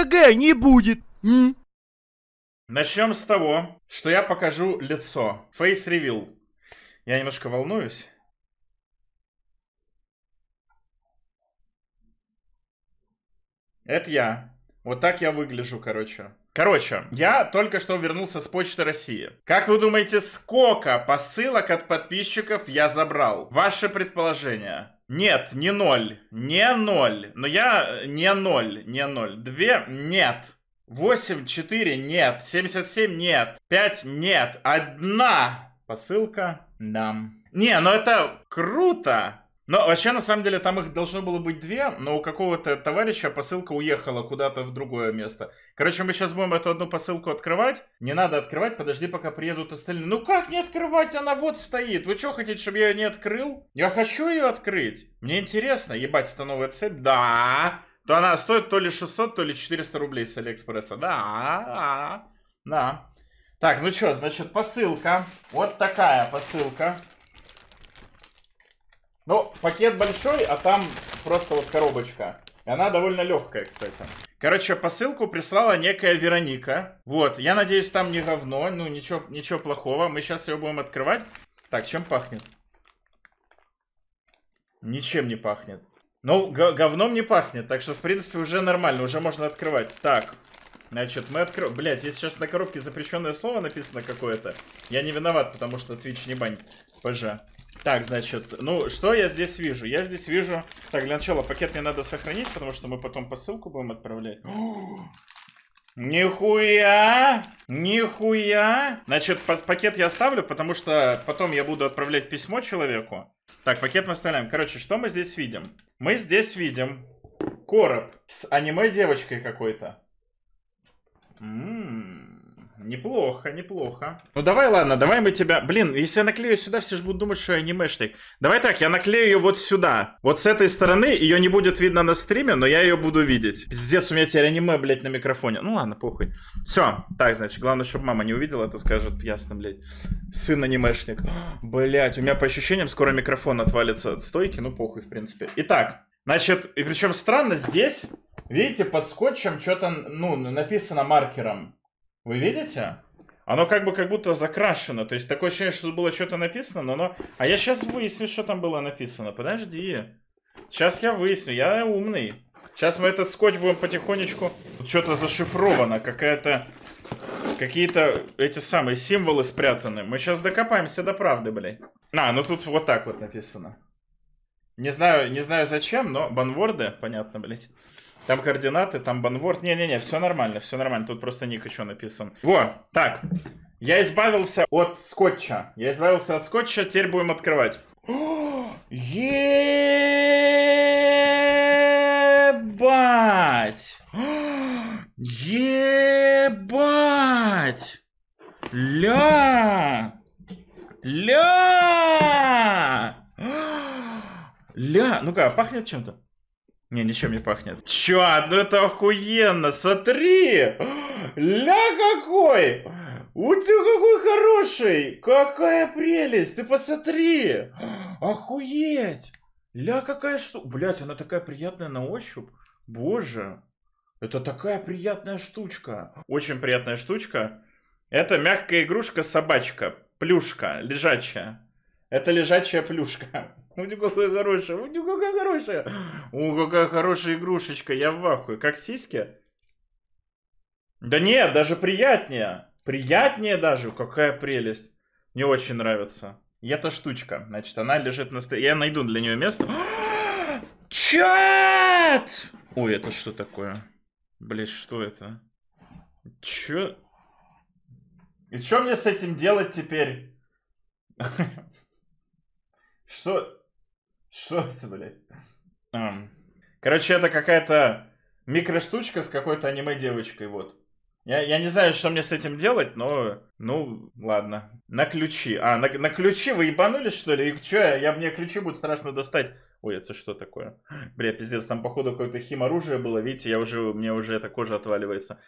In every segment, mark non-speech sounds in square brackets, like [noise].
ЕГЭ не будет. М? Начнем с того, что я покажу лицо. Face reveal. Я немножко волнуюсь. Это я. Вот так я выгляжу, короче. Короче, я только что вернулся с Почты России. Как вы думаете, сколько посылок от подписчиков я забрал? Ваше предположение. Нет, не ноль, не ноль. Но я э, не ноль, не ноль. Две нет. восемь четыре нет. семьдесят семь нет. пять нет. Одна посылка, да. Не, ну это круто. Но вообще, на самом деле, там их должно было быть две, но у какого-то товарища посылка уехала куда-то в другое место. Короче, мы сейчас будем эту одну посылку открывать. Не надо открывать, подожди, пока приедут остальные. Ну как не открывать? Она вот стоит. Вы что хотите, чтобы я ее не открыл? Я хочу ее открыть. Мне интересно, ебать, это новая цепь? Да. То она стоит то ли 600, то ли 400 рублей с Алиэкспресса. Да. Да. Так, ну что, значит, посылка. Вот такая посылка. Ну, пакет большой, а там просто вот коробочка. И она довольно легкая, кстати. Короче, посылку прислала некая Вероника. Вот, я надеюсь, там не говно, ну, ничего, ничего плохого. Мы сейчас ее будем открывать. Так, чем пахнет? Ничем не пахнет. Ну, говном не пахнет, так что, в принципе, уже нормально, уже можно открывать. Так, Значит, мы откроем... Блять, если сейчас на коробке запрещенное слово написано какое-то, я не виноват, потому что Twitch не бань, Пожа. Так, значит, ну, что я здесь вижу? Я здесь вижу... Так, для начала пакет мне надо сохранить, потому что мы потом посылку будем отправлять. Нихуя! Нихуя! Значит, пакет я оставлю, потому что потом я буду отправлять письмо человеку. Так, пакет мы оставляем. Короче, что мы здесь видим? Мы здесь видим короб с аниме девочкой какой-то. М м-м-м. Неплохо, неплохо. Ну давай, ладно, давай мы тебя... Блин, если я наклею сюда, все же будут думать, что я анимешник. Давай так, я наклею ее вот сюда. Вот с этой стороны, ее не будет видно на стриме, но я ее буду видеть. Пиздец, у меня теперь аниме, блядь, на микрофоне. Ну ладно, похуй. Все, так, значит, главное, чтобы мама не увидела, а то скажет, ясно, блядь. Сын анимешник. [gasps] Блядь, у меня по ощущениям скоро микрофон отвалится от стойки, ну похуй, в принципе. Итак, значит, и причем странно здесь... Видите, под скотчем что-то, ну, написано маркером. Вы видите? Оно как бы как будто закрашено. То есть такое ощущение, что было что-то написано, но оно... А я сейчас выясню, что там было написано. Подожди. Сейчас я выясню. Я умный. Сейчас мы этот скотч будем потихонечку... Тут что-то зашифровано. Какая-то... Какие-то эти самые символы спрятаны. Мы сейчас докопаемся до правды, блядь. А, ну тут вот так вот написано. Не знаю, не знаю зачем, но банворды, понятно, блядь. Там координаты, там банворд. Не-не-не, все нормально, все нормально. Тут просто ник еще написан. Во, так. Я избавился от скотча. Я избавился от скотча, теперь будем открывать. [gasps] Ебать! [gasps] Ебать! Ля! Ля! [gasps] Ля! Ну-ка, а пахнет чем-то? Не, ничем не пахнет. Чё, ну это охуенно, смотри! Ля какой! Утю какой хороший! Какая прелесть! Ты посмотри! Охуеть! Ля какая штука! Блять, она такая приятная на ощупь. Боже! Это такая приятная штучка. Очень приятная штучка. Это мягкая игрушка-собачка. Плюшка. Лежачая. Это лежачая плюшка. У Ути, какая хорошая, у ути, какая хорошая. О, какая хорошая игрушечка, я в ахуе. Как сиськи? Да нет, даже приятнее. Приятнее даже, какая прелесть. Мне очень нравится. И эта штучка, значит, она лежит на столе. Я найду для нее место. Чат! Ой, это что такое? Блять, что это? Чё? И что мне с этим делать теперь? [laughs] Что? Что это, блядь? Короче, это какая-то микроштучка с какой-то аниме-девочкой, вот. Я, я не знаю, что мне с этим делать, но... Ну, ладно. На ключи. А, на, на ключи вы ебанулись, что ли? И что, я, Я мне ключи будет страшно достать. Ой, это что такое? Бля, пиздец, там, походу, какое-то химоружие было. Видите, я уже, мне уже эта кожа отваливается.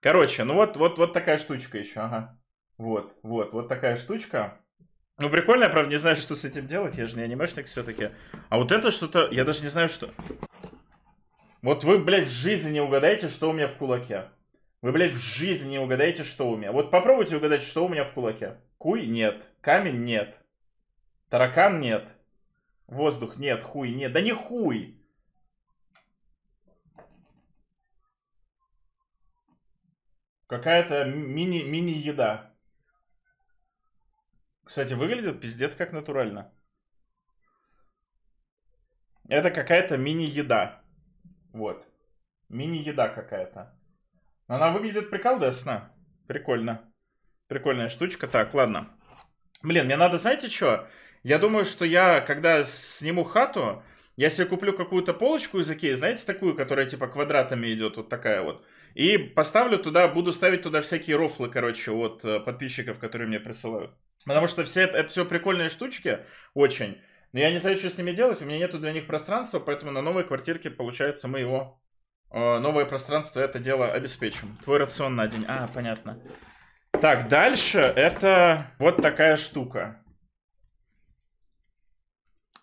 Короче, ну вот, вот, вот такая штучка еще, ага. Вот, вот, вот такая штучка. Ну, прикольно, я, правда, не знаю, что с этим делать. Я же не анимешник все-таки. А вот это что-то... Я даже не знаю, что... Вот вы, блядь, в жизни не угадаете, что у меня в кулаке. Вы, блядь, в жизни не угадаете, что у меня. Вот попробуйте угадать, что у меня в кулаке. Куй нет. Камень нет. Таракан нет. Воздух нет. Хуй нет. Да не хуй! Какая-то мини-мини-еда. Кстати, выглядит пиздец как натурально. Это какая-то мини-еда. Вот. Мини-еда какая-то. Она выглядит приколдесно. Прикольно. Прикольная штучка. Так, ладно. Блин, мне надо, знаете что? Я думаю, что я, когда сниму хату, я себе куплю какую-то полочку из Икеи, знаете, такую, которая типа квадратами идет, вот такая вот. И поставлю туда, буду ставить туда всякие рофлы, короче, от э, подписчиков, которые мне присылают. Потому что все это, это все прикольные штучки, очень. Но я не знаю, что с ними делать, у меня нету для них пространства, поэтому на новой квартирке, получается, мы его, э, новое пространство, это дело обеспечим. Твой рацион на день. А, понятно. Так, дальше это вот такая штука.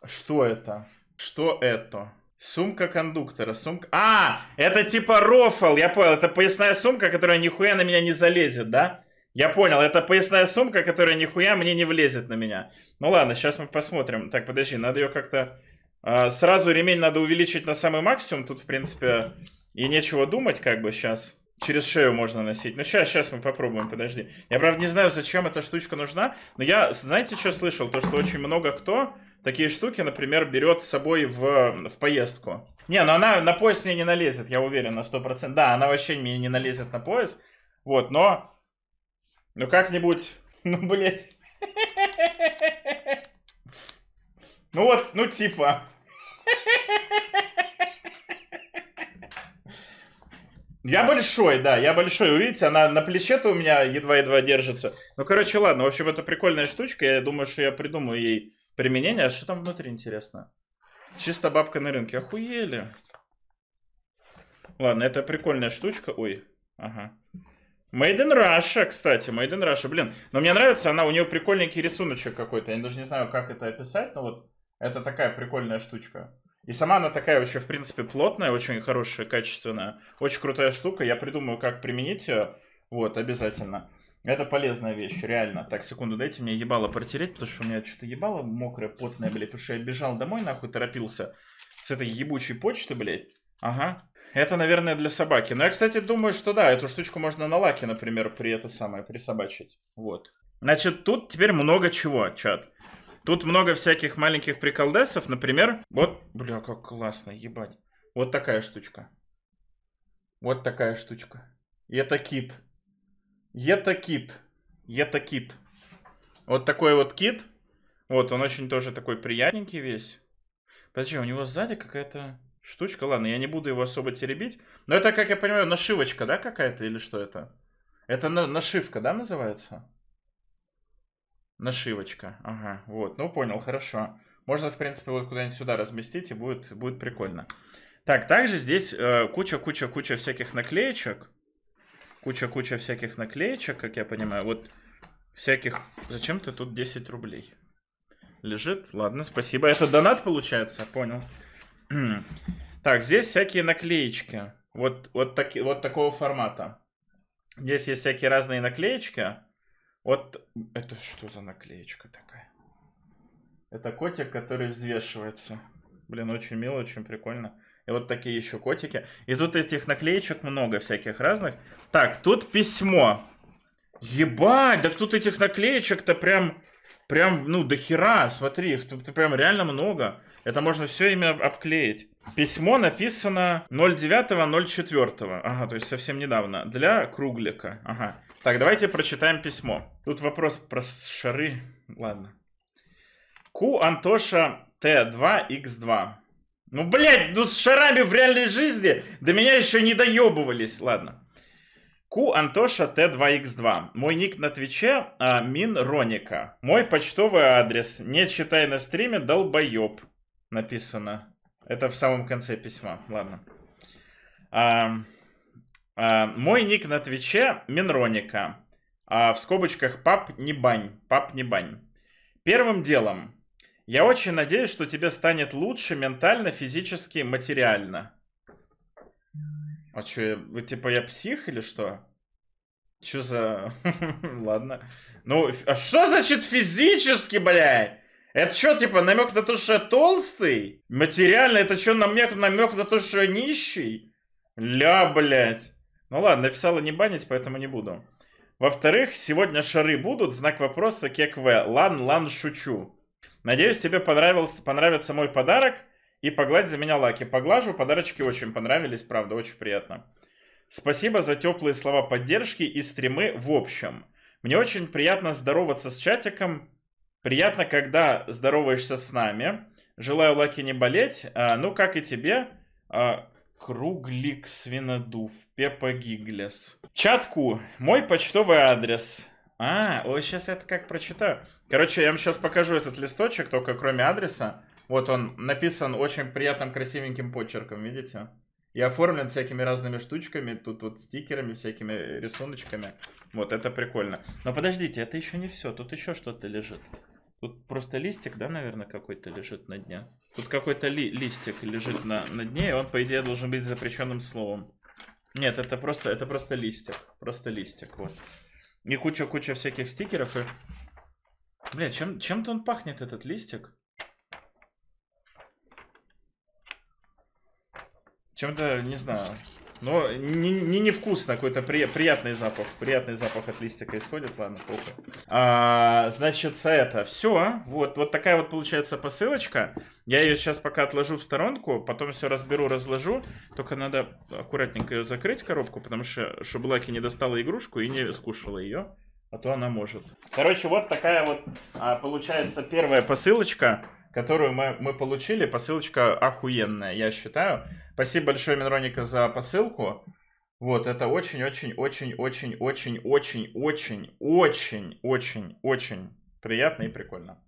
Что это? Что это? Сумка кондуктора, сумка... А, это типа рофл, я понял, это поясная сумка, которая нихуя на меня не залезет, да? Я понял, это поясная сумка, которая нихуя мне не влезет на меня. Ну ладно, сейчас мы посмотрим. Так, подожди, надо ее как-то... А, сразу ремень надо увеличить на самый максимум. Тут, в принципе, и нечего думать как бы сейчас. Через шею можно носить. Ну, сейчас, сейчас мы попробуем, подожди. Я, правда, не знаю, зачем эта штучка нужна, но я, знаете, что слышал? То, что очень много кто такие штуки, например, берет с собой в, в поездку. Не, ну она на пояс мне не налезет, я уверен, на 100%. Да, она вообще мне не налезет на пояс. Вот, но ну как-нибудь, [laughs] ну блять. Ну вот, ну типа. Я большой, да, я большой. Вы видите, она на плече-то у меня едва-едва держится. Ну, короче, ладно. В общем, это прикольная штучка. Я думаю, что я придумаю ей применение. А что там внутри, интересно? Чисто бабка на рынке. Охуели. Ладно, это прикольная штучка. Ой, ага. Made in Russia, кстати, Made in Russia, блин. Но мне нравится, она у нее прикольненький рисуночек какой-то. Я даже не знаю, как это описать, но вот это такая прикольная штучка. И сама она такая вообще, в принципе, плотная, очень хорошая, качественная. Очень крутая штука. Я придумаю, как применить ее. Вот, обязательно. Это полезная вещь, реально. Так, секунду, дайте мне ебало протереть, потому что у меня что-то ебало мокрое, потное, блядь, потому что я бежал домой, нахуй, торопился с этой ебучей почты, блядь. Ага, это, наверное, для собаки. Но я, кстати, думаю, что да, эту штучку можно на лаке, например, при это самое присобачить. Вот. Значит, тут теперь много чего, чат. Тут много всяких маленьких приколдесов. Например, вот, бля, как классно, ебать. Вот такая штучка. Вот такая штучка. Это кит. Это кит. Это кит. Вот такой вот кит. Вот, он очень тоже такой приятненький весь. Подожди, у него сзади какая-то штучка. Ладно, я не буду его особо теребить. Но это, как я понимаю, нашивочка, да, какая-то или что это? Это на нашивка, да, называется? Нашивочка. Ага, вот. Ну, понял, хорошо. Можно, в принципе, вот куда-нибудь сюда разместить, и будет, будет прикольно. Так, также здесь куча-куча-куча э, всяких наклеечек. Куча-куча всяких наклеечек, как я понимаю. Вот всяких... Зачем-то тут 10 рублей лежит. Ладно, спасибо. Это донат получается? Понял. Так, здесь всякие наклеечки. Вот, вот, таки, вот такого формата. Здесь есть всякие разные наклеечки. Вот это что за наклеечка такая? Это котик, который взвешивается. Блин, очень мило, очень прикольно. И вот такие еще котики. И тут этих наклеечек много всяких разных. Так, тут письмо. Ебать, да тут этих наклеечек-то прям, прям, ну, до хера, смотри, их тут прям реально много. Это можно все имя обклеить. Письмо написано 09.04. Ага, то есть совсем недавно. Для круглика. Ага. Так, давайте прочитаем письмо. Тут вопрос про шары. Ладно. Ку, Антоша Т2Х2. Ну, блядь, ну с шарами в реальной жизни до меня еще не доебывались. Ладно. Ку, Антоша Т2Х2. Мой ник на Твиче а, Мин Роника. Мой почтовый адрес. Не читай на стриме, долбоеб написано. Это в самом конце письма. Ладно. А, а, мой ник на Твиче Минроника. А в скобочках пап не бань. Пап не бань. Первым делом. Я очень надеюсь, что тебе станет лучше ментально, физически, материально. А что, вы типа я псих или что? Что за... [laughs] Ладно. Ну, а что значит физически, блядь? Это что, типа, намек на то, что я толстый? Материально, это что, намек, намек на то, что я нищий? Ля, блядь. Ну ладно, написала не банить, поэтому не буду. Во-вторых, сегодня шары будут, знак вопроса, кекве. Лан, лан, шучу. Надеюсь, тебе понравился, понравится мой подарок. И погладь за меня лаки. Поглажу, подарочки очень понравились, правда, очень приятно. Спасибо за теплые слова поддержки и стримы в общем. Мне очень приятно здороваться с чатиком, Приятно, когда здороваешься с нами. Желаю Лаки не болеть. А, ну, как и тебе, а, Круглик Свинодув, Пепа Гиглес. Чатку, мой почтовый адрес. А, ой, сейчас я это как прочитаю. Короче, я вам сейчас покажу этот листочек, только кроме адреса. Вот он написан очень приятным, красивеньким почерком, видите? И оформлен всякими разными штучками, тут вот стикерами, всякими рисуночками. Вот, это прикольно. Но подождите, это еще не все, тут еще что-то лежит. Тут просто листик, да, наверное, какой-то лежит на дне. Тут какой-то ли листик лежит на, на дне, и он, по идее, должен быть запрещенным словом. Нет, это просто, это просто листик. Просто листик, вот. И куча-куча всяких стикеров. И... Блин, чем, чем-то он пахнет, этот листик. Чем-то, не знаю, но не, не невкусно, какой-то при, приятный запах. Приятный запах от листика исходит, ладно, плохо. А, значит, это все. Вот, вот такая вот получается посылочка. Я ее сейчас пока отложу в сторонку, потом все разберу, разложу. Только надо аккуратненько ее закрыть, коробку, потому что, чтобы Лаки не достала игрушку и не скушала ее. А то она может. Короче, вот такая вот а, получается первая посылочка которую мы, мы получили. Посылочка охуенная, я считаю. Спасибо большое, Минроника, за посылку. Вот, это очень-очень-очень-очень-очень-очень-очень-очень-очень-очень приятно и прикольно.